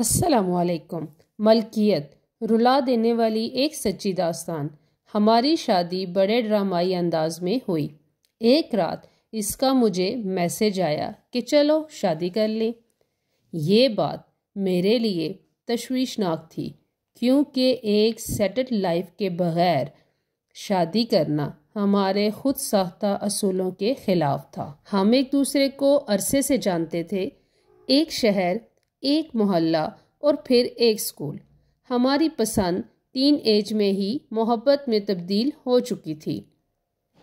असलकुम मलकियत रुला देने वाली एक सच्ची दास्तान हमारी शादी बड़े ड्रामाई अंदाज में हुई एक रात इसका मुझे मैसेज आया कि चलो शादी कर लें ये बात मेरे लिए तश्वीशनाक थी क्योंकि एक सेटल लाइफ के बगैर शादी करना हमारे खुद साख्ता असूलों के ख़िलाफ़ था हम एक दूसरे को अरसे से जानते थे एक शहर एक मोहल्ला और फिर एक स्कूल हमारी पसंद तीन एज में ही मोहब्बत में तब्दील हो चुकी थी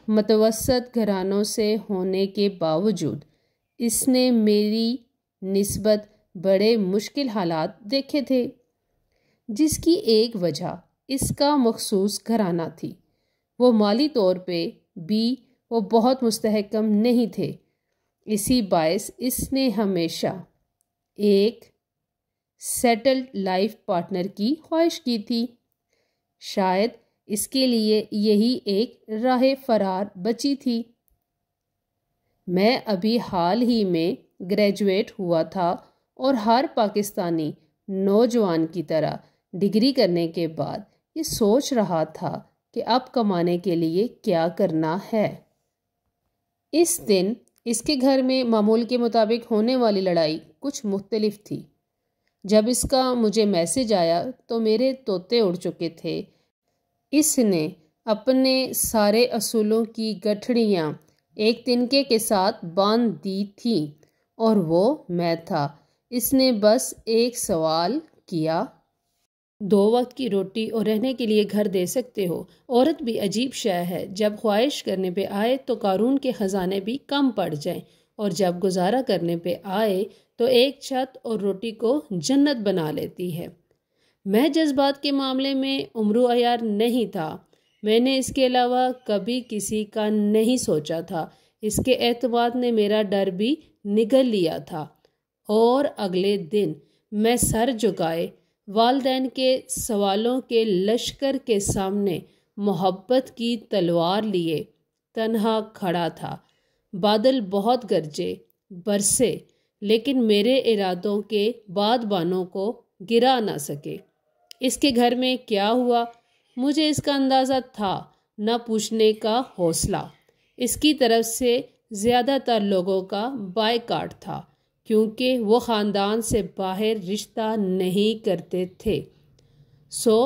मतवसत घरानों से होने के बावजूद इसने मेरी नस्बत बड़े मुश्किल हालात देखे थे जिसकी एक वजह इसका मखसूस घराना थी वो माली तौर पे भी वो बहुत मुस्तहकम नहीं थे इसी बायस इसने हमेशा एक सेटल्ड लाइफ पार्टनर की ख्वाहिश की थी शायद इसके लिए यही एक राह फरार बची थी मैं अभी हाल ही में ग्रेजुएट हुआ था और हर पाकिस्तानी नौजवान की तरह डिग्री करने के बाद ये सोच रहा था कि अब कमाने के लिए क्या करना है इस दिन इसके घर में मामूल के मुताबिक होने वाली लड़ाई कुछ मुख्तलिफ थी जब इसका मुझे मैसेज आया तो मेरे तोते उड़ चुके थे इसने अपने सारे असूलों की गठड़ियाँ एक तिनके के साथ बांध दी थी और वो मैं था इसने बस एक सवाल किया दो वक्त की रोटी और रहने के लिए घर दे सकते हो औरत भी अजीब शय है जब ख्वाहिश करने पे आए तो कारून के ख़जाने भी कम पड़ जाएं और जब गुजारा करने पे आए तो एक छत और रोटी को जन्नत बना लेती है मैं जज्बात के मामले में उम्र अयार नहीं था मैंने इसके अलावा कभी किसी का नहीं सोचा था इसके एतवाद ने मेरा डर भी निगल लिया था और अगले दिन मैं सर झुकाए वालदेन के सवालों के लश्कर के सामने मोहब्बत की तलवार लिए तनहा खड़ा था बादल बहुत गरजे बरसे लेकिन मेरे इरादों के बाद बानों को गिरा ना सके इसके घर में क्या हुआ मुझे इसका अंदाज़ा था न पूछने का हौसला इसकी तरफ से ज़्यादातर लोगों का बायकाट था क्योंकि वो ख़ानदान से बाहर रिश्ता नहीं करते थे सो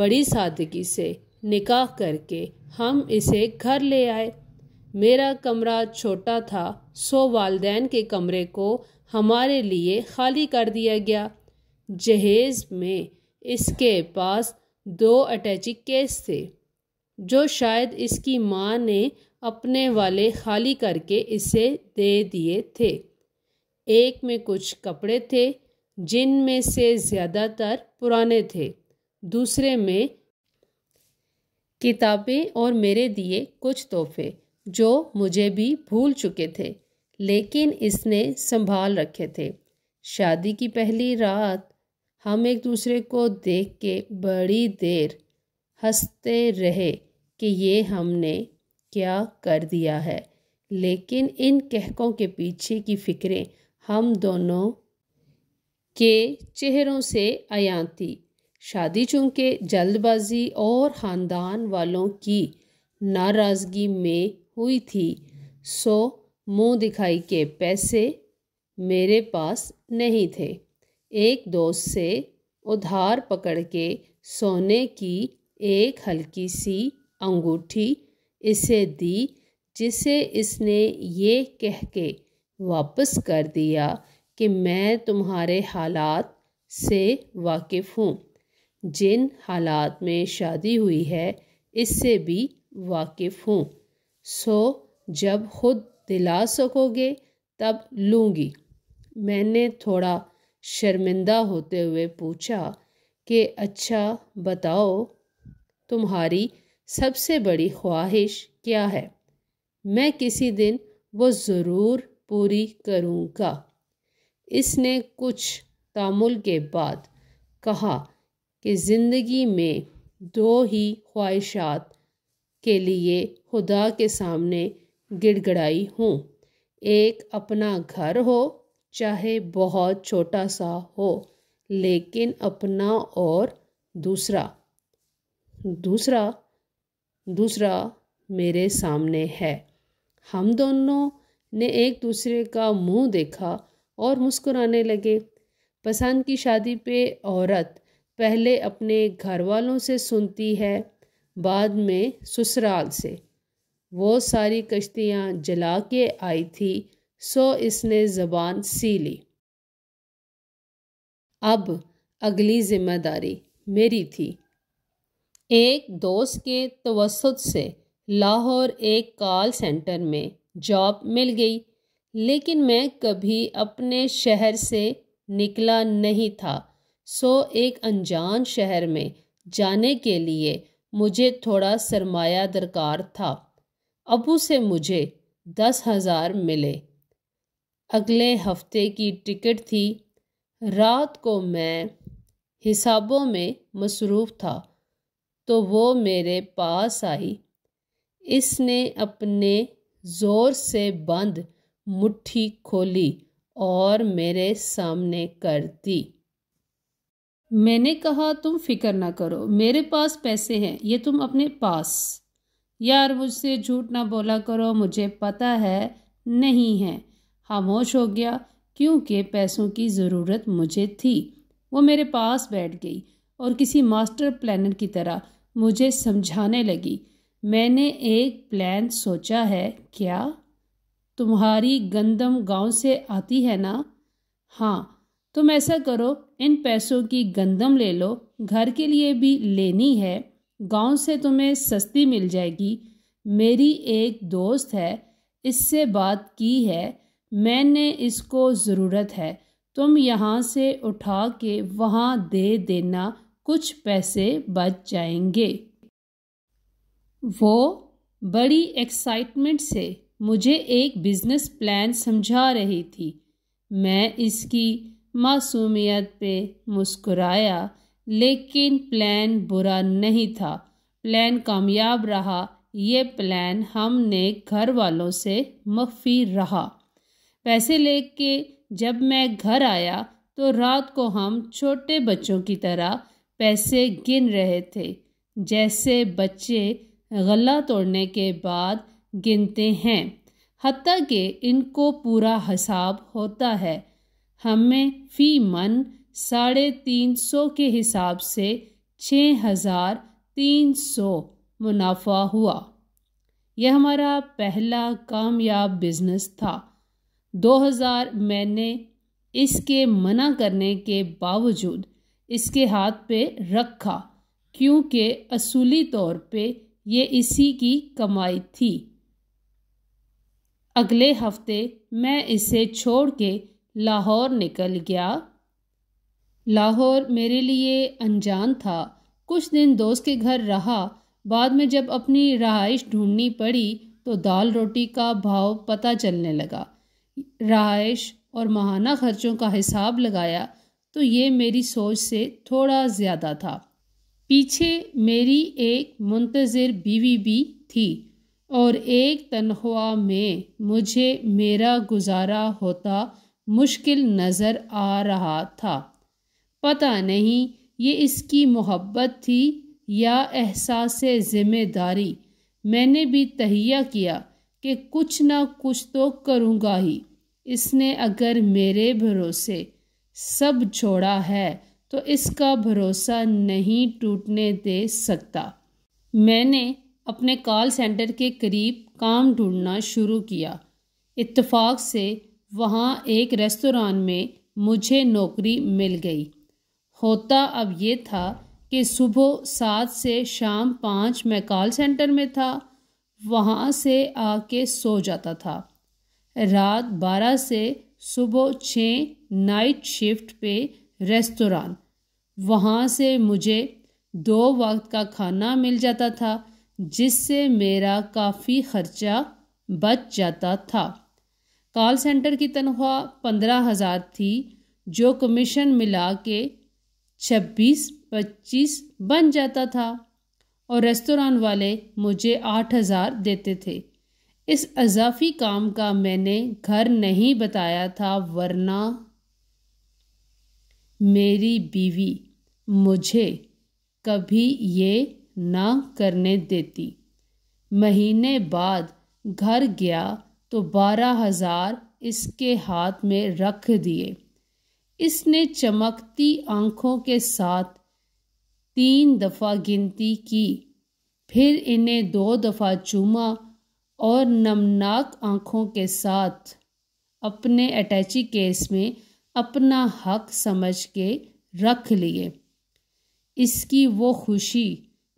बड़ी सादगी से निकाह करके हम इसे घर ले आए मेरा कमरा छोटा था सो वालदेन के कमरे को हमारे लिए खाली कर दिया गया जहेज में इसके पास दो अटैची केस थे जो शायद इसकी माँ ने अपने वाले खाली करके इसे दे दिए थे एक में कुछ कपड़े थे जिन में से ज़्यादातर पुराने थे दूसरे में किताबें और मेरे दिए कुछ तोहफे जो मुझे भी भूल चुके थे लेकिन इसने संभाल रखे थे शादी की पहली रात हम एक दूसरे को देख के बड़ी देर हंसते रहे कि ये हमने क्या कर दिया है लेकिन इन कहकों के पीछे की फ़िक्रें हम दोनों के चेहरों से आया थी शादी चूँकि जल्दबाजी और ख़ानदान वालों की नाराज़गी में हुई थी सो मुँह दिखाई के पैसे मेरे पास नहीं थे एक दोस्त से उधार पकड़ के सोने की एक हल्की सी अंगूठी इसे दी जिसे इसने ये कह के वापस कर दिया कि मैं तुम्हारे हालात से वाकिफ़ हूँ जिन हालात में शादी हुई है इससे भी वाकिफ़ हूँ सो जब खुद दिला सकोगे तब लूँगी मैंने थोड़ा शर्मिंदा होते हुए पूछा कि अच्छा बताओ तुम्हारी सबसे बड़ी ख्वाहिश क्या है मैं किसी दिन वो ज़रूर पूरी करूँगा इसने कुछ तामुल के बाद कहा कि ज़िंदगी में दो ही ख्वाहिशात के लिए खुदा के सामने गिड़गड़ाई हूँ एक अपना घर हो चाहे बहुत छोटा सा हो लेकिन अपना और दूसरा दूसरा दूसरा मेरे सामने है हम दोनों ने एक दूसरे का मुंह देखा और मुस्कुराने लगे पसंद की शादी पे औरत पहले अपने घर वालों से सुनती है बाद में ससुराल से वो सारी कश्तियाँ जला के आई थी सो इसने ज़बान सी ली अब अगली जिम्मेदारी मेरी थी एक दोस्त के तवसत से लाहौर एक कॉल सेंटर में जॉब मिल गई लेकिन मैं कभी अपने शहर से निकला नहीं था सो एक अनजान शहर में जाने के लिए मुझे थोड़ा सरमाया दरकार था अबू से मुझे दस हज़ार मिले अगले हफ्ते की टिकट थी रात को मैं हिसाबों में मसरूफ़ था तो वो मेरे पास आई इसने अपने ज़ोर से बंद मुट्ठी खोली और मेरे सामने कर दी मैंने कहा तुम फिक्र ना करो मेरे पास पैसे हैं ये तुम अपने पास यार मुझसे झूठ ना बोला करो मुझे पता है नहीं है खामोश हो गया क्योंकि पैसों की ज़रूरत मुझे थी वो मेरे पास बैठ गई और किसी मास्टर प्लानर की तरह मुझे समझाने लगी मैंने एक प्लान सोचा है क्या तुम्हारी गंदम गांव से आती है ना हाँ तुम ऐसा करो इन पैसों की गंदम ले लो घर के लिए भी लेनी है गांव से तुम्हें सस्ती मिल जाएगी मेरी एक दोस्त है इससे बात की है मैंने इसको ज़रूरत है तुम यहाँ से उठा के वहाँ दे देना कुछ पैसे बच जाएंगे वो बड़ी एक्साइटमेंट से मुझे एक बिज़नेस प्लान समझा रही थी मैं इसकी मासूमियत पे मुस्कुराया लेकिन प्लान बुरा नहीं था प्लान कामयाब रहा ये प्लान हमने घर वालों से मफ़ी रहा पैसे लेके जब मैं घर आया तो रात को हम छोटे बच्चों की तरह पैसे गिन रहे थे जैसे बच्चे गला तोड़ने के बाद गिनते हैं हती कि इनको पूरा हिसाब होता है हमें फ़ी मन साढ़े तीन सौ के हिसाब से छः हज़ार तीन सौ मुनाफा हुआ यह हमारा पहला कामयाब बिजनेस था 2000 मैंने इसके मना करने के बावजूद इसके हाथ पे रखा क्योंकि असूली तौर पे ये इसी की कमाई थी अगले हफ्ते मैं इसे छोड़ के लाहौर निकल गया लाहौर मेरे लिए अनजान था कुछ दिन दोस्त के घर रहा बाद में जब अपनी रहाइश ढूंढनी पड़ी तो दाल रोटी का भाव पता चलने लगा रहाइश और महाना खर्चों का हिसाब लगाया तो ये मेरी सोच से थोड़ा ज़्यादा था पीछे मेरी एक मुंतज़र बीवी भी थी और एक तनख्वाह में मुझे मेरा गुजारा होता मुश्किल नज़र आ रहा था पता नहीं ये इसकी मोहब्बत थी या एहसास ज़िम्मेदारी मैंने भी तहिया किया कि कुछ ना कुछ तो करूँगा ही इसने अगर मेरे भरोसे सब छोड़ा है तो इसका भरोसा नहीं टूटने दे सकता मैंने अपने कॉल सेंटर के करीब काम ढूंढना शुरू किया इत्तफाक से वहाँ एक रेस्तोरां में मुझे नौकरी मिल गई होता अब ये था कि सुबह सात से शाम पाँच मैं कॉल सेंटर में था वहाँ से आके सो जाता था रात बारह से सुबह छः नाइट शिफ्ट पे रेस्तोरां वहाँ से मुझे दो वक्त का खाना मिल जाता था जिससे मेरा काफ़ी ख़र्चा बच जाता था कॉल सेंटर की तनख्वाह पंद्रह हज़ार थी जो कमीशन मिला के छब्बीस पच्चीस बन जाता था और रेस्तोरान वाले मुझे आठ हज़ार देते थे इस अजाफी काम का मैंने घर नहीं बताया था वरना मेरी बीवी मुझे कभी ये ना करने देती महीने बाद घर गया तो बारह हज़ार इसके हाथ में रख दिए इसने चमकती आंखों के साथ तीन दफ़ा गिनती की फिर इन्हें दो दफ़ा चूमा और नमनाक आंखों के साथ अपने अटैची केस में अपना हक समझ के रख लिए इसकी वो खुशी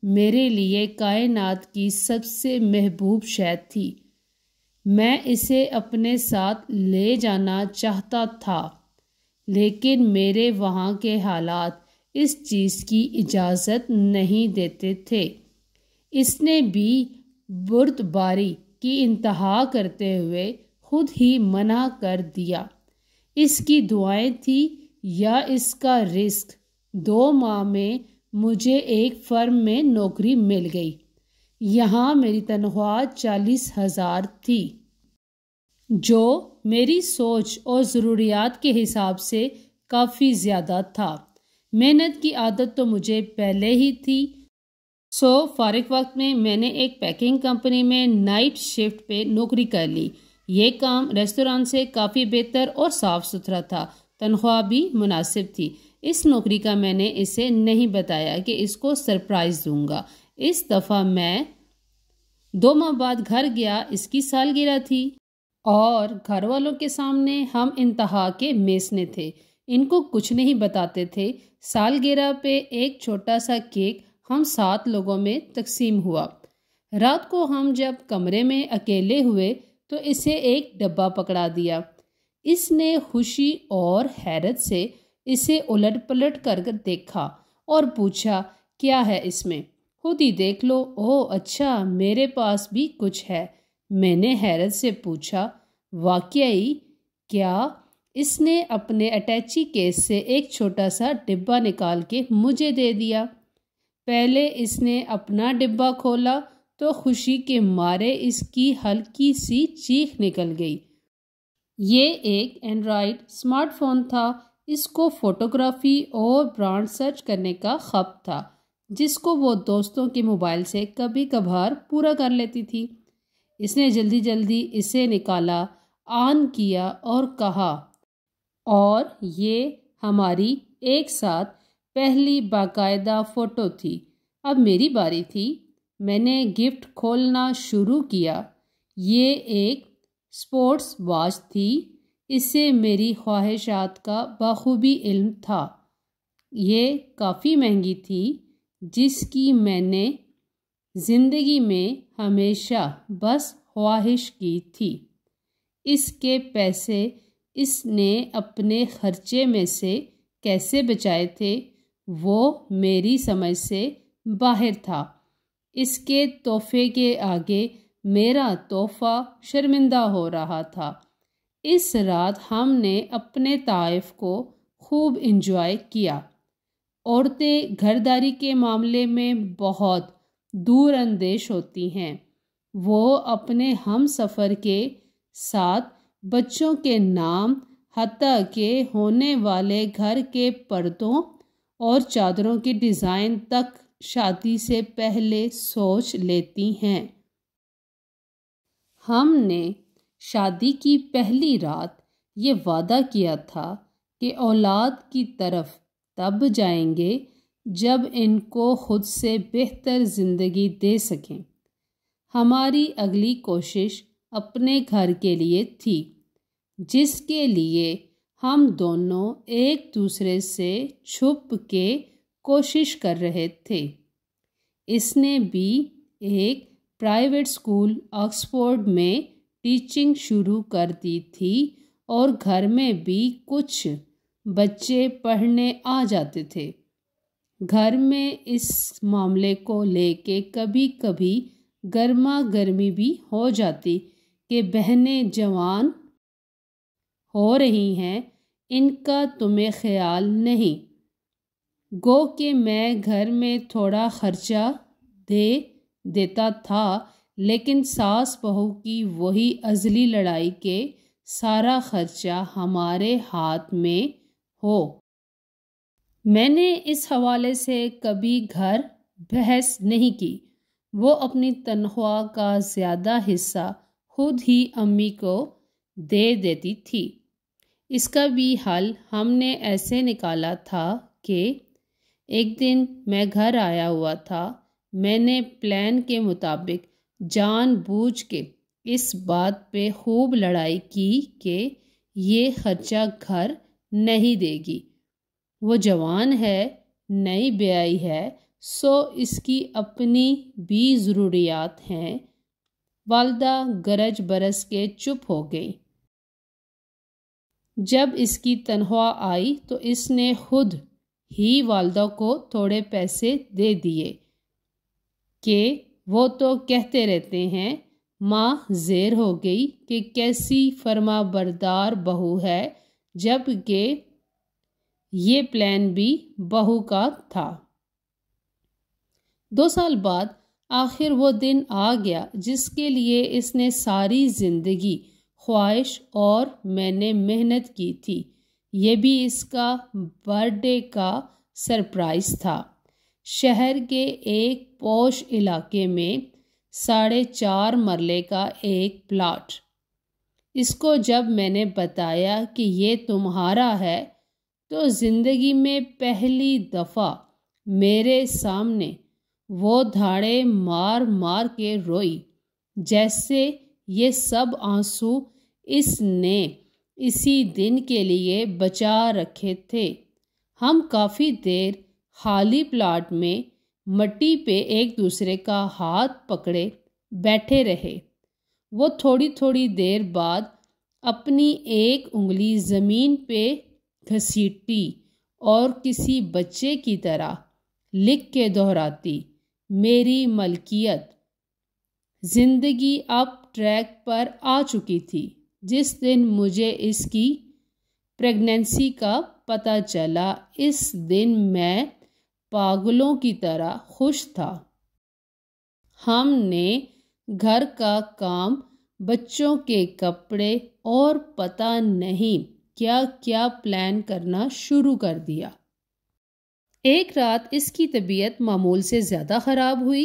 मेरे लिए कायनात की सबसे महबूब शय थी मैं इसे अपने साथ ले जाना चाहता था लेकिन मेरे वहाँ के हालात इस चीज़ की इजाज़त नहीं देते थे इसने भी बुर्दबारी की इंतहा करते हुए खुद ही मना कर दिया इसकी दुआएं थी या इसका रिस्क दो माह में मुझे एक फर्म में नौकरी मिल गई यहाँ मेरी तनख्वाह चालीस हज़ार थी जो मेरी सोच और ज़रूरियात के हिसाब से काफ़ी ज़्यादा था मेहनत की आदत तो मुझे पहले ही थी सो फारग वक्त में मैंने एक पैकिंग कंपनी में नाइट शिफ्ट पे नौकरी कर ली ये काम रेस्तोरां से काफ़ी बेहतर और साफ़ सुथरा था तनख्वाह भी मुनासिब थी इस नौकरी का मैंने इसे नहीं बताया कि इसको सरप्राइज़ दूंगा इस दफ़ा मैं दो माह बाद घर गया इसकी सालगिरह थी और घर वालों के सामने हम इंतहा के मेसने थे इनको कुछ नहीं बताते थे सालगिरह पे एक छोटा सा केक हम सात लोगों में तकसीम हुआ रात को हम जब कमरे में अकेले हुए तो इसे एक डब्बा पकड़ा दिया इसने खुशी और हैरत से इसे उलट पलट कर देखा और पूछा क्या है इसमें खुद ही देख लो ओ अच्छा मेरे पास भी कुछ है मैंने हैरत से पूछा वाकई क्या इसने अपने अटैची केस से एक छोटा सा डिब्बा निकाल के मुझे दे दिया पहले इसने अपना डिब्बा खोला तो खुशी के मारे इसकी हल्की सी चीख निकल गई ये एक एंड्रॉयड स्मार्टफोन था इसको फोटोग्राफी और ब्रांड सर्च करने का खप था जिसको वो दोस्तों के मोबाइल से कभी कभार पूरा कर लेती थी इसने जल्दी जल्दी इसे निकाला आन किया और कहा और ये हमारी एक साथ पहली बाकायदा फ़ोटो थी अब मेरी बारी थी मैंने गिफ्ट खोलना शुरू किया ये एक स्पोर्ट्स वॉच थी इससे मेरी ख्वाहिशात का बखूबी इल्म था ये काफ़ी महंगी थी जिसकी मैंने जिंदगी में हमेशा बस ख्वाहिश की थी इसके पैसे इसने अपने खर्चे में से कैसे बचाए थे वो मेरी समझ से बाहर था इसके तोहफे के आगे मेरा तोहफा शर्मिंदा हो रहा था इस रात हमने अपने तायफ को खूब इन्जॉय किया औरतें घरदारी के मामले में बहुत दूर अंदेश होती हैं वो अपने हम सफ़र के साथ बच्चों के नाम हती के होने वाले घर के पर्दों और चादरों के डिज़ाइन तक शादी से पहले सोच लेती हैं हमने शादी की पहली रात ये वादा किया था कि औलाद की तरफ तब जाएंगे जब इनको खुद से बेहतर ज़िंदगी दे सकें हमारी अगली कोशिश अपने घर के लिए थी जिसके लिए हम दोनों एक दूसरे से छुप के कोशिश कर रहे थे इसने भी एक प्राइवेट स्कूल ऑक्सफोर्ड में टीचिंग शुरू कर दी थी और घर में भी कुछ बच्चे पढ़ने आ जाते थे घर में इस मामले को लेके कभी कभी गर्मा गर्मी भी हो जाती कि बहनें जवान हो रही हैं इनका तुम्हें ख्याल नहीं गो कि मैं घर में थोड़ा खर्चा दे देता था लेकिन सास बहू की वही अजली लड़ाई के सारा खर्चा हमारे हाथ में हो मैंने इस हवाले से कभी घर बहस नहीं की वो अपनी तनख्वाह का ज़्यादा हिस्सा खुद ही अम्मी को दे देती थी इसका भी हल हमने ऐसे निकाला था कि एक दिन मैं घर आया हुआ था मैंने प्लान के मुताबिक जानबूझ के इस बात पे खूब लड़ाई की कि ये खर्चा घर नहीं देगी वो जवान है नई ब्याई है सो इसकी अपनी भी ज़रूरियात हैं वालदा गरज बरस के चुप हो गई जब इसकी तनख्वाह आई तो इसने खुद ही वालदा को थोड़े पैसे दे दिए कि वो तो कहते रहते हैं माँ जेर हो गई कि कैसी फर्मा बरदार बहू है जबकि ये प्लान भी बहू का था दो साल बाद आखिर वो दिन आ गया जिसके लिए इसने सारी ज़िंदगी ख्वाहिश और मैंने मेहनत की थी ये भी इसका बर्थडे का सरप्राइज़ था शहर के एक पोश इलाके में साढ़े चार मरले का एक प्लाट इसको जब मैंने बताया कि ये तुम्हारा है तो ज़िंदगी में पहली दफ़ा मेरे सामने वो धाड़े मार मार के रोई जैसे ये सब आंसू इसने इसी दिन के लिए बचा रखे थे हम काफ़ी देर खाली प्लाट में मट्टी पे एक दूसरे का हाथ पकड़े बैठे रहे वो थोड़ी थोड़ी देर बाद अपनी एक उंगली ज़मीन पे घसीटी और किसी बच्चे की तरह लिख के दोहराती मेरी मलकियत जिंदगी अब ट्रैक पर आ चुकी थी जिस दिन मुझे इसकी प्रेगनेंसी का पता चला इस दिन मैं पागलों की तरह खुश था हमने घर का काम बच्चों के कपड़े और पता नहीं क्या क्या प्लान करना शुरू कर दिया एक रात इसकी तबीयत मामूल से ज़्यादा ख़राब हुई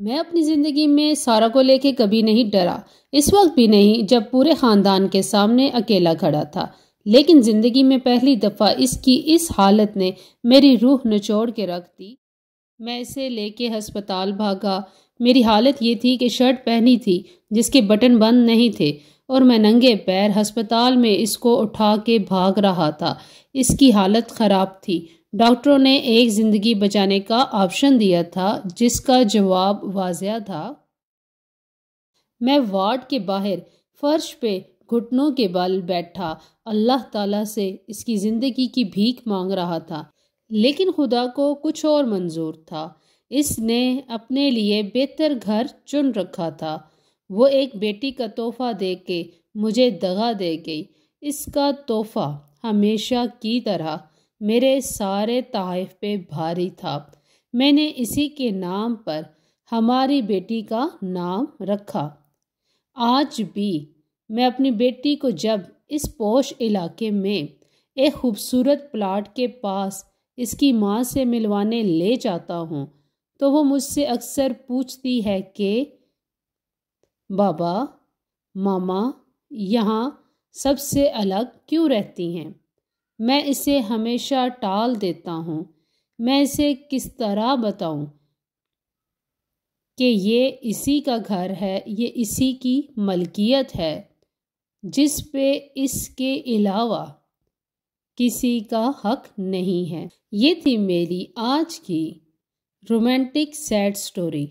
मैं अपनी ज़िंदगी में सारा को लेके कभी नहीं डरा इस वक्त भी नहीं जब पूरे ख़ानदान के सामने अकेला खड़ा था लेकिन ज़िंदगी में पहली दफ़ा इसकी इस हालत ने मेरी रूह नचोड़ के रख दी मैं इसे लेके अस्पताल भागा मेरी हालत ये थी कि शर्ट पहनी थी जिसके बटन बंद नहीं थे और मैं नंगे पैर हस्पताल में इसको उठा के भाग रहा था इसकी हालत ख़राब थी डॉक्टरों ने एक ज़िंदगी बचाने का ऑप्शन दिया था जिसका जवाब वाजिया था मैं वार्ड के बाहर फर्श पे घुटनों के बल बैठा अल्लाह ताला से इसकी ज़िंदगी की भीख मांग रहा था लेकिन खुदा को कुछ और मंजूर था इसने अपने लिए बेहतर घर चुन रखा था वो एक बेटी का तोहफा दे के मुझे दगा दे गई इसका तोहफा हमेशा की तरह मेरे सारे तहफ़ पे भारी था मैंने इसी के नाम पर हमारी बेटी का नाम रखा आज भी मैं अपनी बेटी को जब इस पोश इलाके में एक खूबसूरत प्लाट के पास इसकी माँ से मिलवाने ले जाता हूँ तो वो मुझसे अक्सर पूछती है कि बाबा मामा यहाँ सबसे अलग क्यों रहती हैं मैं इसे हमेशा टाल देता हूँ मैं इसे किस तरह बताऊँ कि ये इसी का घर है ये इसी की मलकियत है जिस पे इसके अलावा किसी का हक नहीं है ये थी मेरी आज की रोमांटिक सैड स्टोरी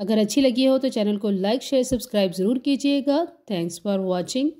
अगर अच्छी लगी हो तो चैनल को लाइक शेयर सब्सक्राइब ज़रूर कीजिएगा थैंक्स फॉर वॉचिंग